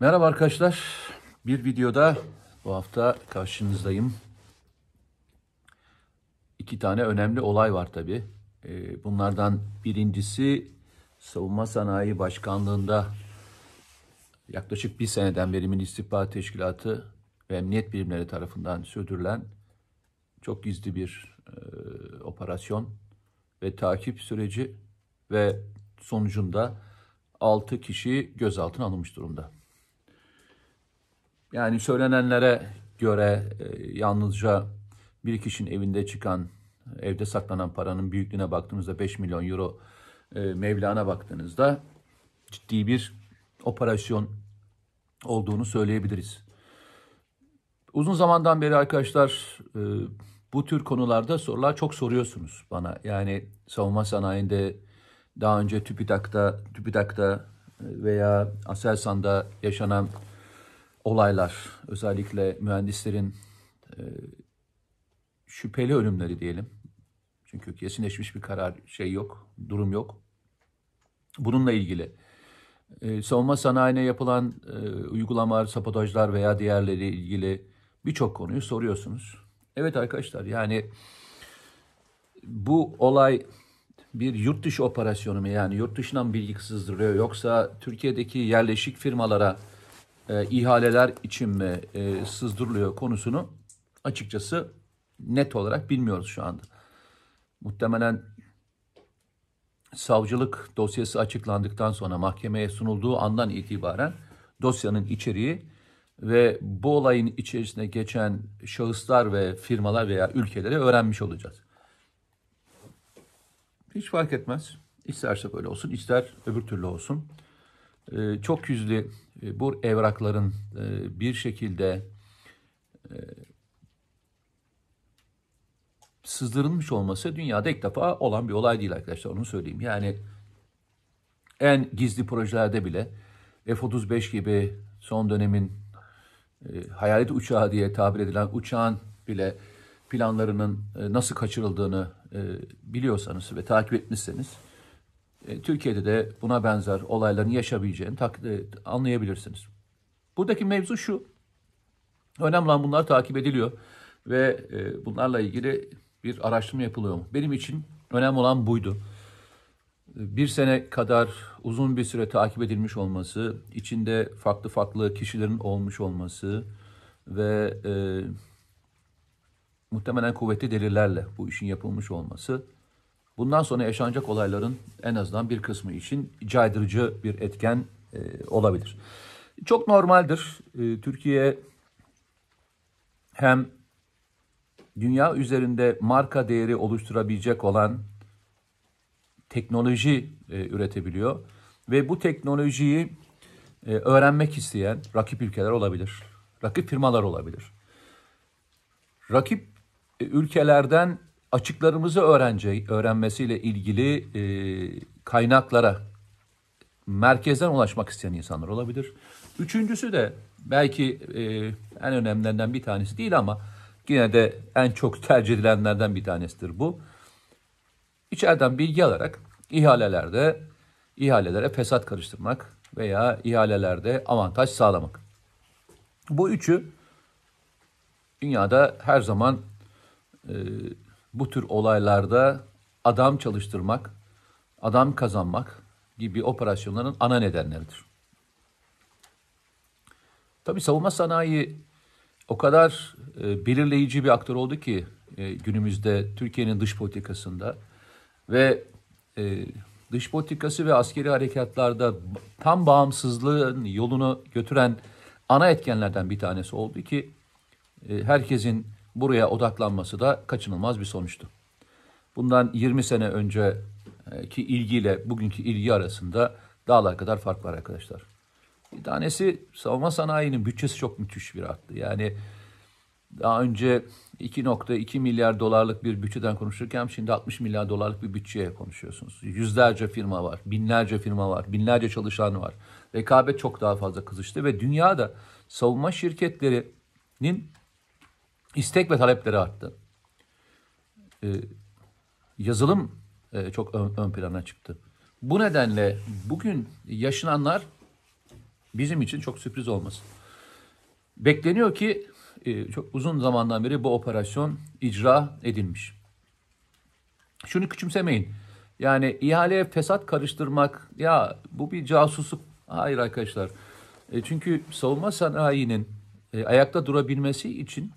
Merhaba arkadaşlar. Bir videoda bu hafta karşınızdayım. İki tane önemli olay var tabi. Ee, bunlardan birincisi Savunma Sanayi Başkanlığı'nda yaklaşık bir seneden beri Milli İstihbarat Teşkilatı ve Emniyet Birimleri tarafından sürdürülen çok gizli bir e, operasyon ve takip süreci ve sonucunda 6 kişi gözaltına alınmış durumda. Yani söylenenlere göre e, yalnızca bir kişinin evinde çıkan, evde saklanan paranın büyüklüğüne baktığınızda 5 milyon euro e, Mevlana baktığınızda ciddi bir operasyon olduğunu söyleyebiliriz. Uzun zamandan beri arkadaşlar e, bu tür konularda sorular çok soruyorsunuz bana. Yani savunma sanayinde daha önce TÜBİTAK'ta, TÜBİTAK'ta e, veya Aselsan'da yaşanan olaylar, özellikle mühendislerin e, şüpheli ölümleri diyelim. Çünkü kesinleşmiş bir karar şey yok, durum yok. Bununla ilgili e, savunma sanayine yapılan e, uygulamalar, sabotajlar veya diğerleri ilgili birçok konuyu soruyorsunuz. Evet arkadaşlar yani bu olay bir yurt dışı operasyonu mu yani yurt dışından bilgi sızdırıyor yoksa Türkiye'deki yerleşik firmalara e, ihaleler için mi e, sızdırılıyor konusunu açıkçası net olarak bilmiyoruz şu anda. Muhtemelen savcılık dosyası açıklandıktan sonra mahkemeye sunulduğu andan itibaren dosyanın içeriği ve bu olayın içerisine geçen şahıslar ve firmalar veya ülkeleri öğrenmiş olacağız. Hiç fark etmez. İsterse böyle olsun, ister öbür türlü olsun. Ee, çok yüzlü e, bu evrakların e, bir şekilde e, sızdırılmış olması dünyada ilk defa olan bir olay değil arkadaşlar onu söyleyeyim. Yani en gizli projelerde bile F-35 gibi son dönemin e, hayalet uçağı diye tabir edilen uçağın bile planlarının nasıl kaçırıldığını biliyorsanız ve takip etmişseniz e, Türkiye'de de buna benzer olayların yaşayabileceğini e, anlayabilirsiniz. Buradaki mevzu şu. Önemli olan bunlar takip ediliyor ve e, bunlarla ilgili bir araştırma yapılıyor Benim için önemli olan buydu. Bir sene kadar uzun bir süre takip edilmiş olması, içinde farklı farklı kişilerin olmuş olması ve e, muhtemelen kuvvetli delillerle bu işin yapılmış olması bundan sonra yaşanacak olayların en azından bir kısmı için caydırıcı bir etken e, olabilir. Çok normaldir. E, Türkiye hem dünya üzerinde marka değeri oluşturabilecek olan teknoloji e, üretebiliyor ve bu teknolojiyi e, öğrenmek isteyen rakip ülkeler olabilir. Rakip firmalar olabilir. Rakip e, ülkelerden açıklarımızı öğrenci, öğrenmesiyle ilgili e, kaynaklara merkezden ulaşmak isteyen insanlar olabilir. Üçüncüsü de belki e, en önemlilerinden bir tanesi değil ama yine de en çok tercih edilenlerden bir tanesidir bu. İçeriden bilgi alarak ihalelerde ihalelere fesat karıştırmak veya ihalelerde avantaj sağlamak. Bu üçü dünyada her zaman e, bu tür olaylarda adam çalıştırmak, adam kazanmak gibi operasyonların ana nedenleridir. Tabi savunma sanayi o kadar e, belirleyici bir aktör oldu ki e, günümüzde Türkiye'nin dış politikasında ve e, dış politikası ve askeri harekatlarda tam bağımsızlığın yolunu götüren ana etkenlerden bir tanesi oldu ki e, herkesin buraya odaklanması da kaçınılmaz bir sonuçtu. Bundan 20 sene önceki e, ilgiyle bugünkü ilgi arasında dağlar kadar fark var arkadaşlar. Bir tanesi savunma sanayinin bütçesi çok müthiş bir arttı. Yani daha önce 2.2 milyar dolarlık bir bütçeden konuşurken şimdi 60 milyar dolarlık bir bütçeye konuşuyorsunuz. Yüzlerce firma var, binlerce firma var, binlerce çalışan var. Rekabet çok daha fazla kızıştı ve dünyada savunma şirketlerinin istek ve talepleri arttı. E, yazılım e, çok ön, ön plana çıktı. Bu nedenle bugün yaşananlar bizim için çok sürpriz olmasın. Bekleniyor ki e, çok uzun zamandan beri bu operasyon icra edilmiş. Şunu küçümsemeyin. Yani ihaleye fesat karıştırmak ya bu bir casusluk. Hayır arkadaşlar. E, çünkü savunma sanayinin e, ayakta durabilmesi için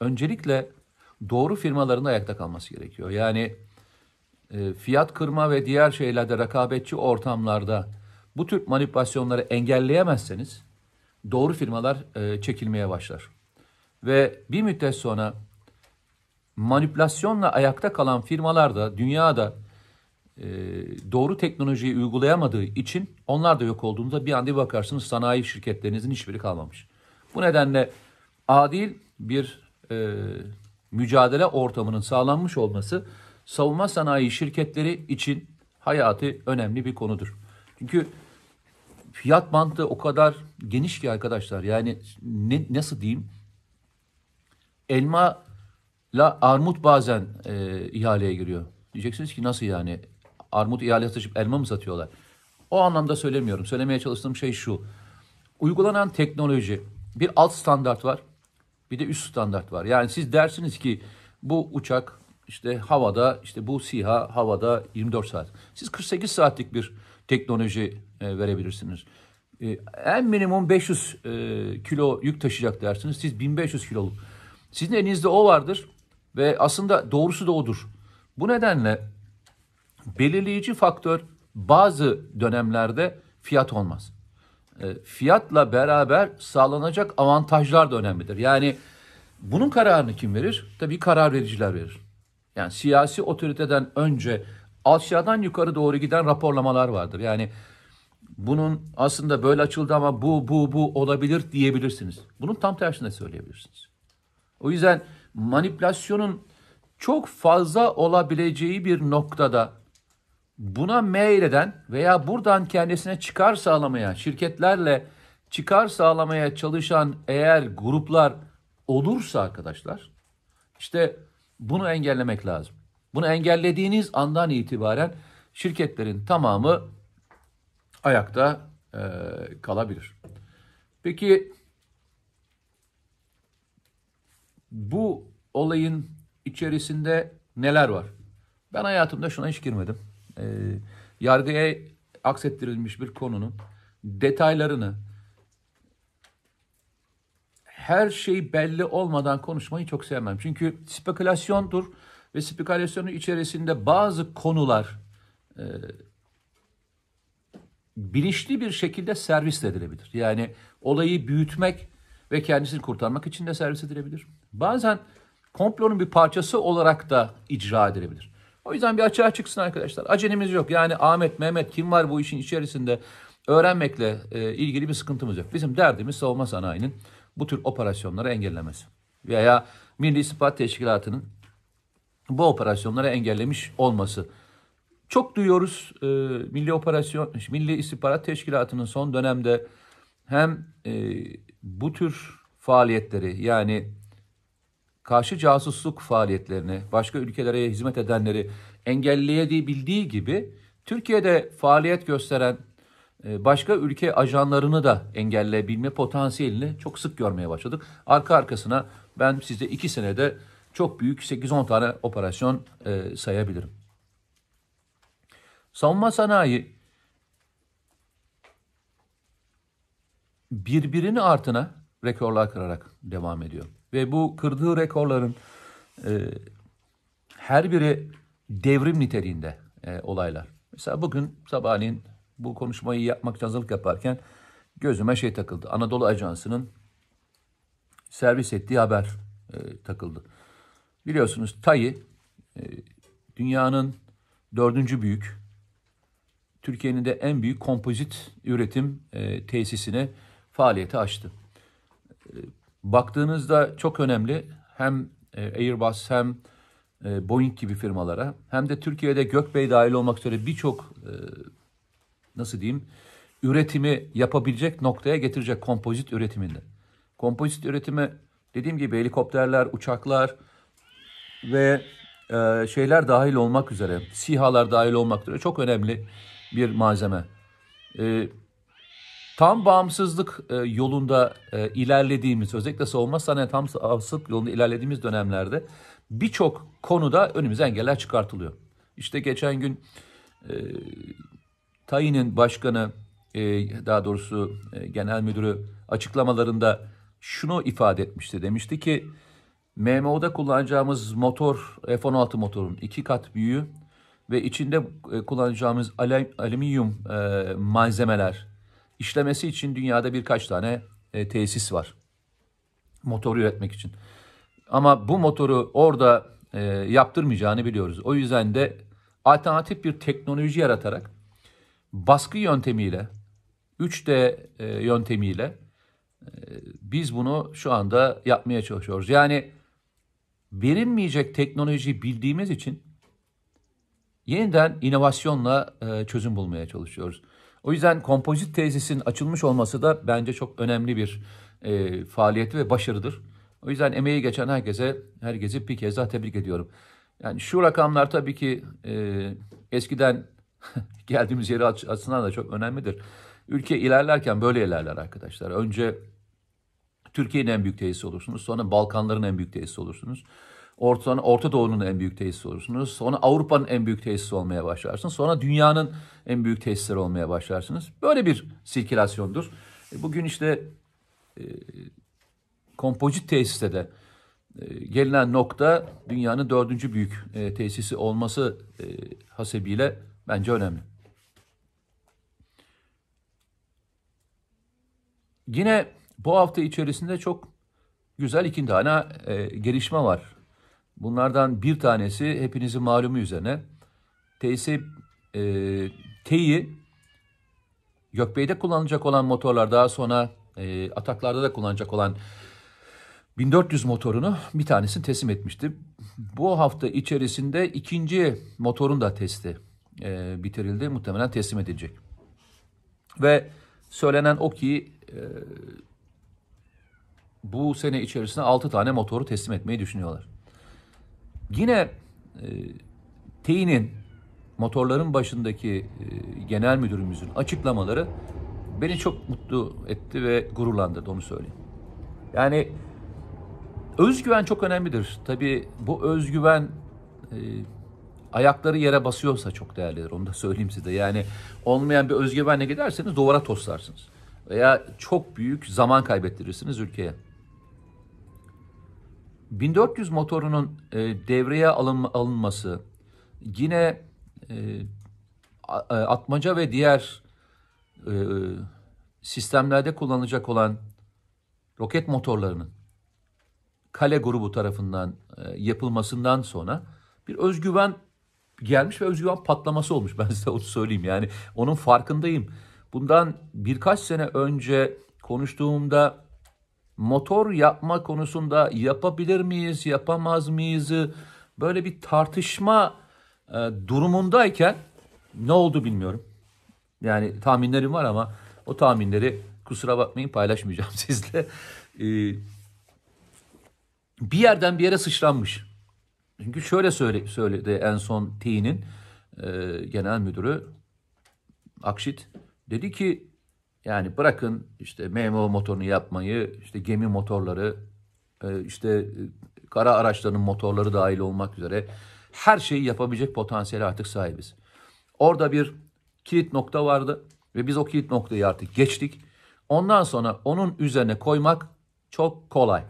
öncelikle doğru firmaların ayakta kalması gerekiyor. Yani e, fiyat kırma ve diğer şeylerde rekabetçi ortamlarda bu tür manipülasyonları engelleyemezseniz doğru firmalar e, çekilmeye başlar. Ve bir müddet sonra manipülasyonla ayakta kalan firmalar da dünyada e, doğru teknolojiyi uygulayamadığı için onlar da yok olduğunda bir anda bir bakarsınız sanayi şirketlerinizin hiçbiri kalmamış. Bu nedenle adil bir e, mücadele ortamının sağlanmış olması savunma sanayi şirketleri için hayatı önemli bir konudur. Çünkü fiyat mantığı o kadar geniş ki arkadaşlar. Yani ne, nasıl diyeyim? Elma la armut bazen e, ihaleye giriyor. Diyeceksiniz ki nasıl yani? Armut ihale taşıp elma mı satıyorlar? O anlamda söylemiyorum. Söylemeye çalıştığım şey şu. Uygulanan teknoloji bir alt standart var. Bir de üst standart var. Yani siz dersiniz ki bu uçak işte havada işte bu SİHA havada 24 saat. Siz 48 saatlik bir teknoloji e, verebilirsiniz. E, en minimum 500 e, kilo yük taşıyacak dersiniz. Siz 1500 kiloluk. Sizin elinizde o vardır ve aslında doğrusu da odur. Bu nedenle belirleyici faktör bazı dönemlerde fiyat olmaz. E, fiyatla beraber sağlanacak avantajlar da önemlidir. Yani bunun kararını kim verir? Tabii karar vericiler verir. Yani siyasi otoriteden önce aşağıdan yukarı doğru giden raporlamalar vardır. Yani bunun aslında böyle açıldı ama bu bu bu olabilir diyebilirsiniz. Bunun tam tersine söyleyebilirsiniz. O yüzden manipülasyonun çok fazla olabileceği bir noktada buna meyleden veya buradan kendisine çıkar sağlamaya, şirketlerle çıkar sağlamaya çalışan eğer gruplar olursa arkadaşlar, işte bunu engellemek lazım. Bunu engellediğiniz andan itibaren şirketlerin tamamı ayakta e, kalabilir. Peki bu olayın içerisinde neler var? Ben hayatımda şuna hiç girmedim e, yargıya aksettirilmiş bir konunun detaylarını her şey belli olmadan konuşmayı çok sevmem. Çünkü spekülasyondur ve spekülasyonun içerisinde bazı konular e, bilinçli bir şekilde servis edilebilir. Yani olayı büyütmek ve kendisini kurtarmak için de servis edilebilir. Bazen komplonun bir parçası olarak da icra edilebilir. O yüzden bir açığa çıksın arkadaşlar. Acelemiz yok. Yani Ahmet, Mehmet kim var bu işin içerisinde öğrenmekle e, ilgili bir sıkıntımız yok. Bizim derdimiz savunma sanayinin bu tür operasyonları engellemesi. Veya Milli İstihbarat Teşkilatı'nın bu operasyonları engellemiş olması. Çok duyuyoruz e, Milli Operasyon Milli İstihbarat Teşkilatı'nın son dönemde hem e, bu tür faaliyetleri yani karşı casusluk faaliyetlerini, başka ülkelere hizmet edenleri engelleyebildiği gibi Türkiye'de faaliyet gösteren e, başka ülke ajanlarını da engelleyebilme potansiyelini çok sık görmeye başladık. Arka arkasına ben size iki senede çok büyük 8-10 tane operasyon e, sayabilirim. Savunma sanayi birbirini artına rekorlar kırarak devam ediyor. Ve bu kırdığı rekorların e, her biri devrim niteliğinde e, olaylar. Mesela bugün sabahleyin bu konuşmayı yapmak için hazırlık yaparken gözüme şey takıldı. Anadolu Ajansı'nın servis ettiği haber e, takıldı. Biliyorsunuz Tay'i e, dünyanın dördüncü büyük, Türkiye'nin de en büyük kompozit üretim e, tesisine faaliyeti açtı baktığınızda çok önemli hem e, Airbus hem e, Boeing gibi firmalara hem de Türkiye'de Gökbey dahil olmak üzere birçok e, nasıl diyeyim üretimi yapabilecek noktaya getirecek kompozit üretiminde. Kompozit üretimi dediğim gibi helikopterler, uçaklar ve şeyler dahil olmak üzere, sihalar dahil olmak üzere çok önemli bir malzeme. E, Tam bağımsızlık e, yolunda e, ilerlediğimiz, özellikle savunma sanayi tam bağımsızlık yolunda ilerlediğimiz dönemlerde birçok konuda önümüze engeller çıkartılıyor. İşte geçen gün e, Tayin'in başkanı, e, daha doğrusu e, genel müdürü açıklamalarında şunu ifade etmişti. Demişti ki MMO'da kullanacağımız motor F-16 motorun iki kat büyüğü ve içinde e, kullanacağımız alüminyum e, malzemeler işlemesi için dünyada birkaç tane e, tesis var. Motoru üretmek için. Ama bu motoru orada e, yaptırmayacağını biliyoruz. O yüzden de alternatif bir teknoloji yaratarak baskı yöntemiyle, 3D e, yöntemiyle e, biz bunu şu anda yapmaya çalışıyoruz. Yani verilmeyecek teknoloji bildiğimiz için yeniden inovasyonla e, çözüm bulmaya çalışıyoruz. O yüzden kompozit tesisin açılmış olması da bence çok önemli bir e, faaliyeti ve başarıdır. O yüzden emeği geçen herkese, herkesi bir kez daha tebrik ediyorum. Yani şu rakamlar tabii ki e, eskiden geldiğimiz yeri açısından da çok önemlidir. Ülke ilerlerken böyle ilerler arkadaşlar. Önce Türkiye'nin en büyük tesisi olursunuz. Sonra Balkanların en büyük tesisi olursunuz. Orta, Orta Doğu'nun en büyük tesisi olursunuz. Sonra Avrupa'nın en büyük tesisi olmaya başlarsınız. Sonra dünyanın en büyük tesisleri olmaya başlarsınız. Böyle bir sirkülasyondur. E, bugün işte e, kompozit tesiste de e, gelinen nokta dünyanın dördüncü büyük e, tesisi olması e, hasebiyle bence önemli. Yine bu hafta içerisinde çok güzel iki tane e, gelişme var Bunlardan bir tanesi hepinizin malumu üzerine TSI e, T'yi Gökbey'de kullanılacak olan motorlar daha sonra e, ataklarda da kullanacak olan 1400 motorunu bir tanesini teslim etmişti. Bu hafta içerisinde ikinci motorun da testi e, bitirildi. Muhtemelen teslim edilecek. Ve söylenen o ki e, bu sene içerisinde 6 tane motoru teslim etmeyi düşünüyorlar. Yine e, TEİ'nin motorların başındaki e, genel müdürümüzün açıklamaları beni çok mutlu etti ve gururlandırdı onu söyleyeyim. Yani özgüven çok önemlidir. Tabii bu özgüven e, ayakları yere basıyorsa çok değerlidir. Onu da söyleyeyim size. Yani olmayan bir özgüvenle giderseniz duvara toslarsınız. Veya çok büyük zaman kaybettirirsiniz ülkeye. 1400 motorunun e, devreye alın, alınması, yine e, e, atmaca ve diğer e, sistemlerde kullanılacak olan roket motorlarının kale grubu tarafından e, yapılmasından sonra bir özgüven gelmiş ve özgüven patlaması olmuş. Ben size onu söyleyeyim yani onun farkındayım. Bundan birkaç sene önce konuştuğumda motor yapma konusunda yapabilir miyiz, yapamaz mıyız? Böyle bir tartışma e, durumundayken ne oldu bilmiyorum. Yani tahminlerim var ama o tahminleri kusura bakmayın paylaşmayacağım sizle. Ee, bir yerden bir yere sıçranmış. Çünkü şöyle söyle, söyledi en son Tİ'nin e, genel müdürü Akşit. Dedi ki yani bırakın işte MMO motorunu yapmayı, işte gemi motorları, e, işte e, kara araçlarının motorları dahil olmak üzere her şeyi yapabilecek potansiyeli artık sahibiz. Orada bir kilit nokta vardı ve biz o kilit noktayı artık geçtik. Ondan sonra onun üzerine koymak çok kolay.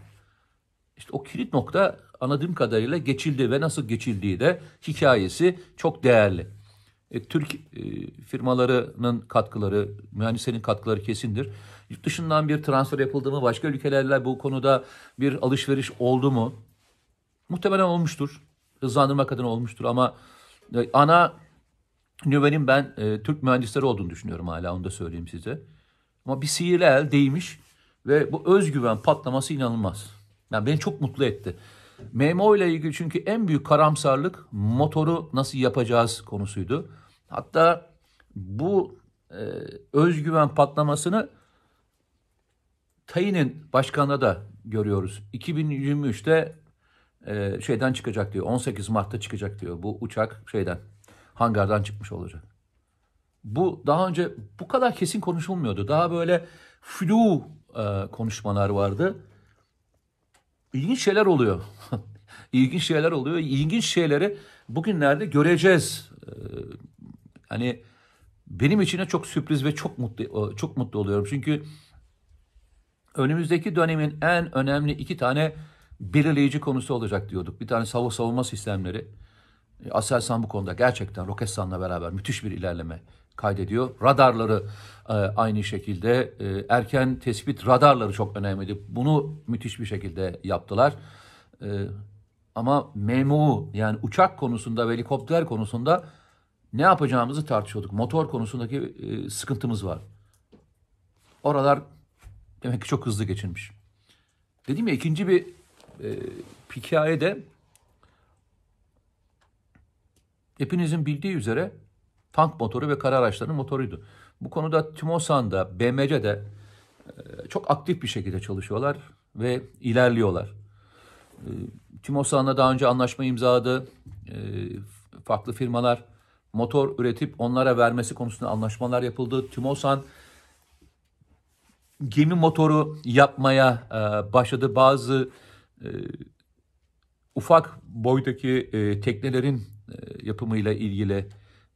İşte o kilit nokta anladığım kadarıyla geçildi ve nasıl geçildiği de hikayesi çok değerli. E, Türk e, firmalarının katkıları, mühendislerin katkıları kesindir. Yurt dışından bir transfer yapıldı mı? Başka ülkelerle bu konuda bir alışveriş oldu mu? Muhtemelen olmuştur. Hızlandırmak adına olmuştur ama e, ana nüvenin ben e, Türk mühendisleri olduğunu düşünüyorum hala onu da söyleyeyim size. Ama bir sihirli el değmiş ve bu özgüven patlaması inanılmaz. Yani beni çok mutlu etti. MMO ile ilgili çünkü en büyük karamsarlık motoru nasıl yapacağız konusuydu. Hatta bu e, özgüven patlamasını Tayin'in başkanına da görüyoruz. 2023'te e, şeyden çıkacak diyor. 18 Mart'ta çıkacak diyor. Bu uçak şeyden hangardan çıkmış olacak. Bu daha önce bu kadar kesin konuşulmuyordu. Daha böyle flu e, konuşmalar vardı. İlginç şeyler oluyor. ilginç şeyler oluyor. İlginç şeyleri bugünlerde göreceğiz. Ee, hani benim için çok sürpriz ve çok mutlu e, çok mutlu oluyorum. Çünkü önümüzdeki dönemin en önemli iki tane belirleyici konusu olacak diyorduk. Bir tane savunma sistemleri. Aselsan bu konuda gerçekten Roketsan'la beraber müthiş bir ilerleme kaydediyor. Radarları e, aynı şekilde e, erken tespit radarları çok önemliydi. Bunu müthiş bir şekilde yaptılar. E, ama MMU yani uçak konusunda ve helikopter konusunda ne yapacağımızı tartışıyorduk. Motor konusundaki sıkıntımız var. Oralar demek ki çok hızlı geçilmiş. Dedim ya ikinci bir e, de. hepinizin bildiği üzere tank motoru ve kara araçlarının motoruydu. Bu konuda TİMOSAN'da, BMC'de e, çok aktif bir şekilde çalışıyorlar ve ilerliyorlar. E, TİMOSAN'la daha önce anlaşma imzaladı. E, farklı firmalar motor üretip onlara vermesi konusunda anlaşmalar yapıldı. TİMOSAN gemi motoru yapmaya başladı. Bazı ufak boydaki teknelerin yapımıyla ilgili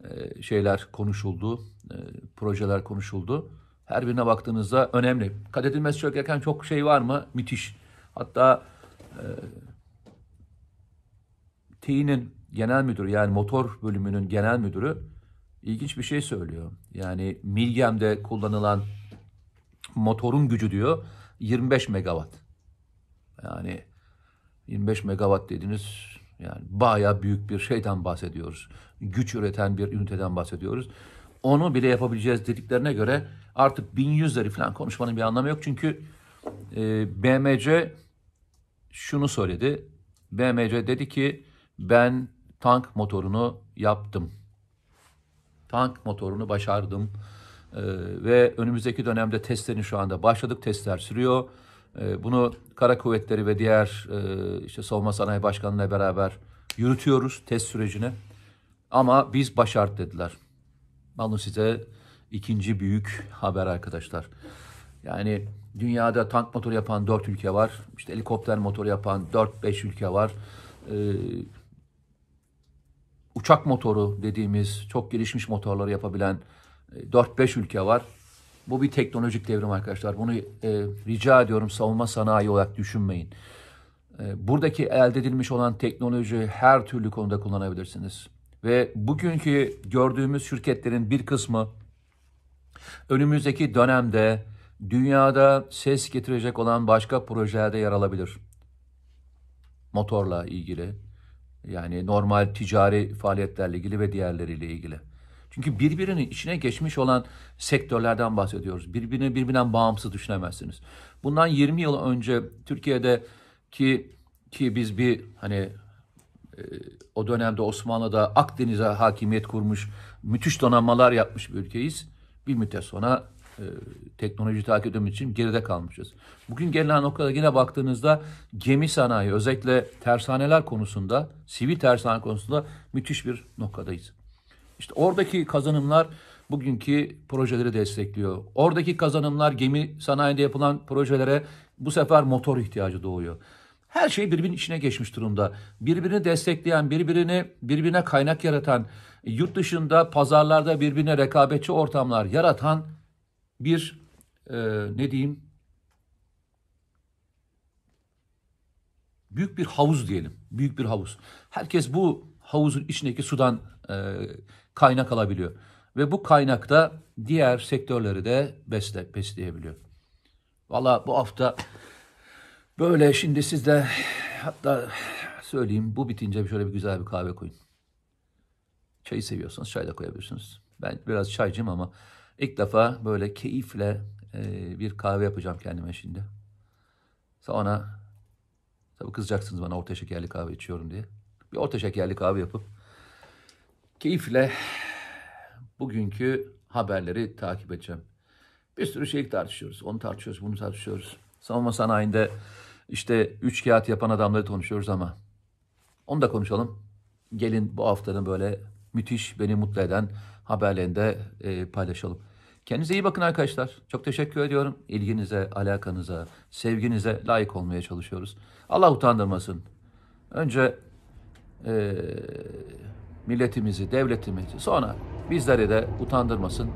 e, şeyler konuşuldu, e, projeler konuşuldu. Her birine baktığınızda önemli. Kat edilmesi çok erken çok şey var mı? Müthiş. Hatta e, Tİ'nin genel müdürü yani motor bölümünün genel müdürü ilginç bir şey söylüyor. Yani Milgem'de kullanılan motorun gücü diyor 25 megawatt. Yani 25 megawatt dediniz yani bayağı büyük bir şeyden bahsediyoruz güç üreten bir üniteden bahsediyoruz. Onu bile yapabileceğiz dediklerine göre artık 1100'leri falan konuşmanın bir anlamı yok. Çünkü e, BMC şunu söyledi. BMC dedi ki ben tank motorunu yaptım. Tank motorunu başardım. E, ve önümüzdeki dönemde testlerini şu anda başladık. Testler sürüyor. E, bunu Kara Kuvvetleri ve diğer e, işte Savunma Sanayi Başkanı'yla beraber yürütüyoruz test sürecini. Ama biz başardık dediler. Bunu size ikinci büyük haber arkadaşlar. Yani dünyada tank motoru yapan dört ülke var. İşte helikopter motoru yapan dört beş ülke var. Ee, uçak motoru dediğimiz çok gelişmiş motorları yapabilen e, dört beş ülke var. Bu bir teknolojik devrim arkadaşlar. Bunu e, rica ediyorum savunma sanayi olarak düşünmeyin. E, buradaki elde edilmiş olan teknoloji her türlü konuda kullanabilirsiniz. Ve bugünkü gördüğümüz şirketlerin bir kısmı önümüzdeki dönemde dünyada ses getirecek olan başka projede yer alabilir. Motorla ilgili yani normal ticari faaliyetlerle ilgili ve diğerleriyle ilgili. Çünkü birbirinin içine geçmiş olan sektörlerden bahsediyoruz. Birbirine birbirinden bağımsız düşünemezsiniz. Bundan 20 yıl önce Türkiye'de ki ki biz bir hani ee, o dönemde Osmanlı'da Akdeniz'e hakimiyet kurmuş, müthiş donanmalar yapmış bir ülkeyiz. Bir müddet sonra e, teknoloji takip etmek için geride kalmışız. Bugün gelinen noktada yine baktığınızda gemi sanayi, özellikle tersaneler konusunda, sivil tersane konusunda müthiş bir noktadayız. İşte oradaki kazanımlar bugünkü projeleri destekliyor. Oradaki kazanımlar gemi sanayinde yapılan projelere bu sefer motor ihtiyacı doğuyor. Her şey birbirinin içine geçmiş durumda. Birbirini destekleyen, birbirini birbirine kaynak yaratan, yurt dışında pazarlarda birbirine rekabetçi ortamlar yaratan bir e, ne diyeyim büyük bir havuz diyelim. Büyük bir havuz. Herkes bu havuzun içindeki sudan e, kaynak alabiliyor. Ve bu kaynak da diğer sektörleri de besle, besleyebiliyor. Valla bu hafta Böyle şimdi siz de hatta söyleyeyim bu bitince şöyle bir güzel bir kahve koyun. Çayı seviyorsanız çay da koyabilirsiniz. Ben biraz çaycıyım ama ilk defa böyle keyifle e, bir kahve yapacağım kendime şimdi. Sonra tabii kızacaksınız bana orta şekerli kahve içiyorum diye. Bir orta şekerli kahve yapıp keyifle bugünkü haberleri takip edeceğim. Bir sürü şey tartışıyoruz. Onu tartışıyoruz, bunu tartışıyoruz. Savunma sanayinde işte üç kağıt yapan adamları konuşuyoruz ama onu da konuşalım. Gelin bu haftanın böyle müthiş beni mutlu eden haberlerini de e, paylaşalım. Kendinize iyi bakın arkadaşlar. Çok teşekkür ediyorum. İlginize, alakanıza, sevginize layık olmaya çalışıyoruz. Allah utandırmasın. Önce e, milletimizi, devletimizi sonra bizleri de utandırmasın.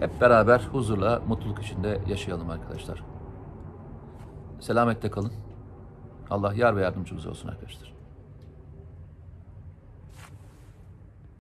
Hep beraber huzurla, mutluluk içinde yaşayalım arkadaşlar. Selamette kalın. Allah yar ve yardımcımız olsun arkadaşlar.